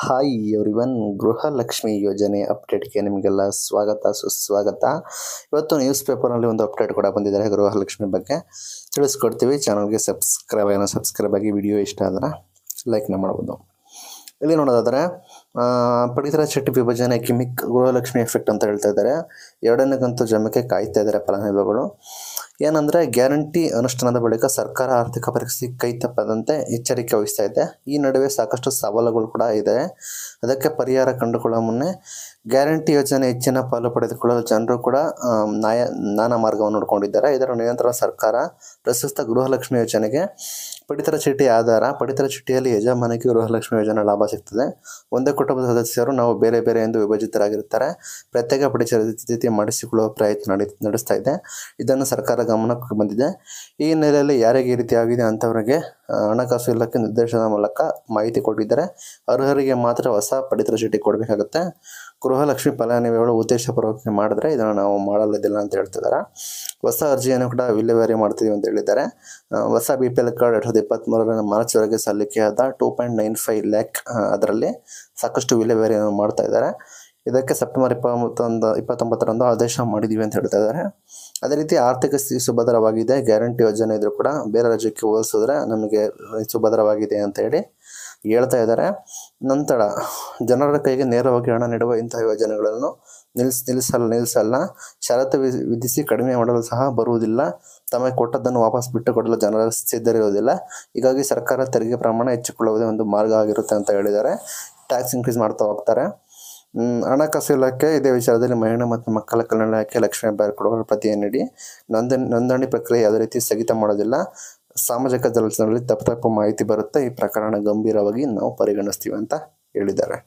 hi everyone Gruhalakshmi ಯೋಜನೆ ಅಪ್ಡೇಟ್ಗೆ ನಿಮಗೆಲ್ಲ ಸ್ವಾಗತ ಸುಸ್ವಾಗತ ಇವತ್ತು ನ್ಯೂಸ್ ಪೇಪರ್ನಲ್ಲಿ ಒಂದು ಅಪ್ಡೇಟ್ ಕೂಡ ಬಂದಿದ್ದಾರೆ ಗೃಹಲಕ್ಷ್ಮಿ ಬಗ್ಗೆ ತಿಳಿಸ್ಕೊಡ್ತೀವಿ ಚಾನಲ್ಗೆ ಸಬ್ಸ್ಕ್ರೈಬ್ ಏನೋ ಸಬ್ಸ್ಕ್ರೈಬ್ ಆಗಿ ವಿಡಿಯೋ ಇಷ್ಟ ಆದರೆ ಲೈಕ್ನ ಮಾಡ್ಬೋದು ಇಲ್ಲಿ ನೋಡೋದಾದರೆ ಪಡಿತರ ಚಟ್ಟಿ ವಿಭಜನೆ ಕಿಮಿಕ್ ಗೃಹಲಕ್ಷ್ಮಿ ಎಫೆಕ್ಟ್ ಅಂತ ಹೇಳ್ತಾ ಇದ್ದಾರೆ ಎರಡನೇ ಜಮಕ್ಕೆ ಕಾಯ್ತಾ ಇದ್ದಾರೆ ಫಲಾನುಭವಿಗಳು ಏನಂದರೆ ಗ್ಯಾರಂಟಿ ಅನುಷ್ಠಾನದ ಬಳಿಕ ಸರ್ಕಾರ ಆರ್ಥಿಕ ಪರಿಸ್ಥಿತಿ ಕೈ ತಪ್ಪದಂತೆ ಎಚ್ಚರಿಕೆ ವಹಿಸ್ತಾ ಇದೆ ಈ ನಡುವೆ ಸಾಕಷ್ಟು ಸವಾಲುಗಳು ಕೂಡ ಇದೆ ಅದಕ್ಕೆ ಪರಿಹಾರ ಕಂಡುಕೊಳ್ಳುವ ಮುನ್ನೆ ಗ್ಯಾರಂಟಿ ಯೋಜನೆ ಹೆಚ್ಚಿನ ಪಾಲು ಪಡೆದುಕೊಳ್ಳಲು ಜನರು ಕೂಡ ನಾಯ ನಾನಾ ಮಾರ್ಗವನ್ನು ನೋಡಿಕೊಂಡಿದ್ದಾರೆ ಇದರ ನಿಯಂತ್ರಣ ಸರ್ಕಾರ ಪ್ರಸ್ತುತ ಗೃಹಲಕ್ಷ್ಮಿ ಯೋಜನೆಗೆ ಪಡಿತರ ಚೀಟಿ ಆಧಾರ ಪಡಿತರ ಚೀಟಿಯಲ್ಲಿ ಯಜಮಾನಕ್ಕೆ ಗೃಹಲಕ್ಷ್ಮಿ ಯೋಜನೆ ಲಾಭ ಸಿಗ್ತದೆ ಒಂದೇ ಕುಟುಂಬದ ಸದಸ್ಯರು ನಾವು ಬೇರೆ ಬೇರೆ ಎಂದು ವಿಭಜಿತರಾಗಿರುತ್ತಾರೆ ಪ್ರತ್ಯೇಕ ಪಡಿತರ ಸ್ಥಿತಿ ಮಾಡಿಸಿಕೊಳ್ಳುವ ಪ್ರಯತ್ನ ನಡೆಸ್ತಾ ಇದೆ ಇದನ್ನು ಸರ್ಕಾರ ಗಮನಕ್ಕೆ ಬಂದಿದೆ ಈ ಹಿನ್ನೆಲೆಯಲ್ಲಿ ಯಾರಿಗೆ ಈ ರೀತಿ ಆಗಿದೆ ಅಂಥವರಿಗೆ ಹಣಕಾಸು ಇಲಾಖೆ ನಿರ್ದೇಶನದ ಮೂಲಕ ಮಾಹಿತಿ ಕೊಟ್ಟಿದ್ದಾರೆ ಅರ್ಹರಿಗೆ ಮಾತ್ರ ಹೊಸ ಪಡಿತರ ಚೀಟಿ ಕೊಡಬೇಕಾಗುತ್ತೆ ಗೃಹಲಕ್ಷ್ಮಿ ಫಲಾನುಭವಿಗಳು ಉದ್ದೇಶಪೂರ್ವಕ ಮಾಡಿದ್ರೆ ಇದನ್ನು ನಾವು ಮಾಡಲಿದ್ದಿಲ್ಲ ಅಂತ ಹೇಳ್ತಿದ್ದಾರೆ ಹೊಸ ಅರ್ಜಿಯನ್ನು ಕೂಡ ವಿಲೇವಾರಿ ಮಾಡ್ತೀವಿ ಅಂತ ಹೇಳಿದ್ದಾರೆ ಹೊಸ ಬಿ ಪಿ ಎಲ್ ಕಾರ್ಡ್ ಎರಡು ಸಾವಿರದ ಇಪ್ಪತ್ತ್ಮೂರರ ಮಾರ್ಚ್ವರೆಗೆ ಸಲ್ಲಿಕೆಯಾದ two point nine five lakh ಅದರಲ್ಲಿ ಸಾಕಷ್ಟು ವಿಲೇವಾರಿಯನ್ನು ಮಾಡ್ತಾ ಇದ್ದಾರೆ ಇದಕ್ಕೆ ಸೆಪ್ಟೆಂಬರ್ ಇಪ್ಪತ್ತೊಂದು ಇಪ್ಪತ್ತೊಂಬತ್ತರಂದು ಆದೇಶ ಮಾಡಿದ್ದೀವಿ ಅಂತ ಹೇಳ್ತಾ ಇದ್ದಾರೆ ಅದೇ ರೀತಿ ಆರ್ಥಿಕ ಸ್ಥಿತಿ ಸುಭದ್ರವಾಗಿದೆ ಗ್ಯಾರಂಟಿ ಯೋಜನೆ ಇದ್ರೂ ಕೂಡ ಬೇರೆ ರಾಜ್ಯಕ್ಕೆ ಹೋಲಿಸಿದ್ರೆ ನಮಗೆ ಸುಭದ್ರವಾಗಿದೆ ಅಂತ ಹೇಳಿ ಹೇಳ್ತಾ ಇದ್ದಾರೆ ನಂತರ ಜನರ ಕೈಗೆ ನೇರವಾಗಿ ಹಣ ನೀಡುವ ಇಂತಹ ಯೋಜನೆಗಳನ್ನು ನಿಲ್ಸ್ ನಿಲ್ಲಿಸಲ್ಲ ನಿಲ್ಲಿಸಲ್ಲ ಷರತ್ತು ವಿಧಿಸಿ ಕಡಿಮೆ ಮಾಡಲು ಸಹ ಬರುವುದಿಲ್ಲ ತಮಗೆ ಕೊಟ್ಟದ್ದನ್ನು ವಾಪಸ್ ಬಿಟ್ಟು ಕೊಡಲು ಜನರ ಸಿದ್ಧರಿರುವುದಿಲ್ಲ ಹೀಗಾಗಿ ಸರ್ಕಾರ ತೆರಿಗೆ ಪ್ರಮಾಣ ಹೆಚ್ಚಿಕೊಳ್ಳುವುದೇ ಒಂದು ಮಾರ್ಗ ಆಗಿರುತ್ತೆ ಅಂತ ಹೇಳಿದ್ದಾರೆ ಟ್ಯಾಕ್ಸ್ ಇನ್ಕ್ರೀಸ್ ಮಾಡ್ತಾ ಹೋಗ್ತಾರೆ ಹಣಕಾಸು ಇಲಾಖೆ ಇದೇ ವಿಚಾರದಲ್ಲಿ ಮಹಿಳಾ ಮತ್ತು ಮಕ್ಕಳ ಕಲ್ಯಾಣ ಇಲಾಖೆ ಲಕ್ಷ್ಮೀ ಬಾರ್ಕೊಡುವ ಪ್ರತಿಯ ನೀಡಿ ನೋಂದಣಿ ನೋಂದಣಿ ಪ್ರಕ್ರಿಯೆ ಯಾವುದೇ ರೀತಿ ಸ್ಥಗಿತ ಮಾಡೋದಿಲ್ಲ ಸಾಮಾಜಿಕ ಜಾಲತಾಣದಲ್ಲಿ ತಪ್ಪು ತಪ್ಪು ಮಾಹಿತಿ ಬರುತ್ತೆ ಈ ಪ್ರಕರಣ ಗಂಭೀರವಾಗಿ ನಾವು ಪರಿಗಣಿಸ್ತೀವಿ ಅಂತ ಹೇಳಿದ್ದಾರೆ